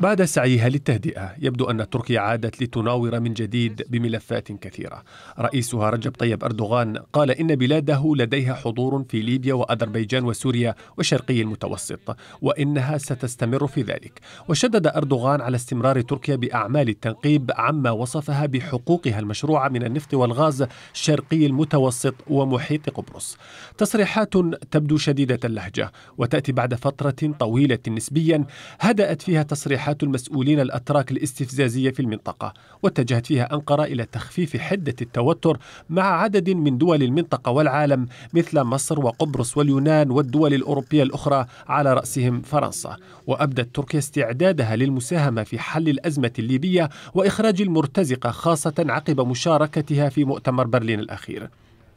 بعد سعيها للتهدئة يبدو أن تركيا عادت لتناور من جديد بملفات كثيرة رئيسها رجب طيب أردوغان قال إن بلاده لديها حضور في ليبيا وأذربيجان وسوريا وشرقي المتوسط وإنها ستستمر في ذلك وشدد أردوغان على استمرار تركيا بأعمال التنقيب عما وصفها بحقوقها المشروعة من النفط والغاز شرقي المتوسط ومحيط قبرص تصريحات تبدو شديدة اللهجة وتأتي بعد فترة طويلة نسبيا هدأت فيها تصريحات تصريحات المسؤولين الأتراك الاستفزازية في المنطقة واتجهت فيها أنقرة إلى تخفيف حدة التوتر مع عدد من دول المنطقة والعالم مثل مصر وقبرص واليونان والدول الأوروبية الأخرى على رأسهم فرنسا وأبدت تركيا استعدادها للمساهمة في حل الأزمة الليبية وإخراج المرتزقة خاصة عقب مشاركتها في مؤتمر برلين الأخير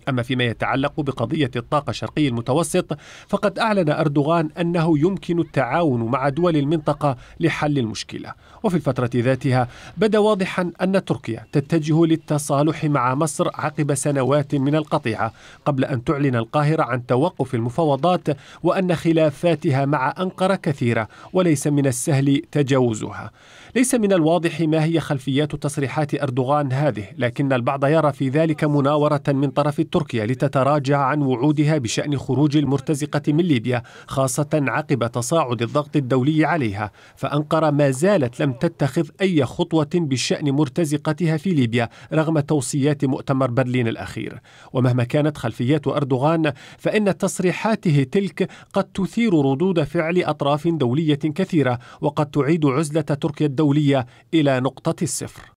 أما فيما يتعلق بقضية الطاقة الشرقي المتوسط فقد أعلن أردوغان أنه يمكن التعاون مع دول المنطقة لحل المشكلة وفي الفترة ذاتها بدا واضحا أن تركيا تتجه للتصالح مع مصر عقب سنوات من القطيعة قبل أن تعلن القاهرة عن توقف المفاوضات وأن خلافاتها مع أنقرة كثيرة وليس من السهل تجاوزها ليس من الواضح ما هي خلفيات تصريحات أردوغان هذه لكن البعض يرى في ذلك مناورة من طرف التركيا تركيا لتتراجع عن وعودها بشأن خروج المرتزقة من ليبيا خاصة عقب تصاعد الضغط الدولي عليها فأنقرة ما زالت لم تتخذ أي خطوة بشأن مرتزقتها في ليبيا رغم توصيات مؤتمر برلين الأخير ومهما كانت خلفيات أردوغان فإن تصريحاته تلك قد تثير ردود فعل أطراف دولية كثيرة وقد تعيد عزلة تركيا الدولية إلى نقطة الصفر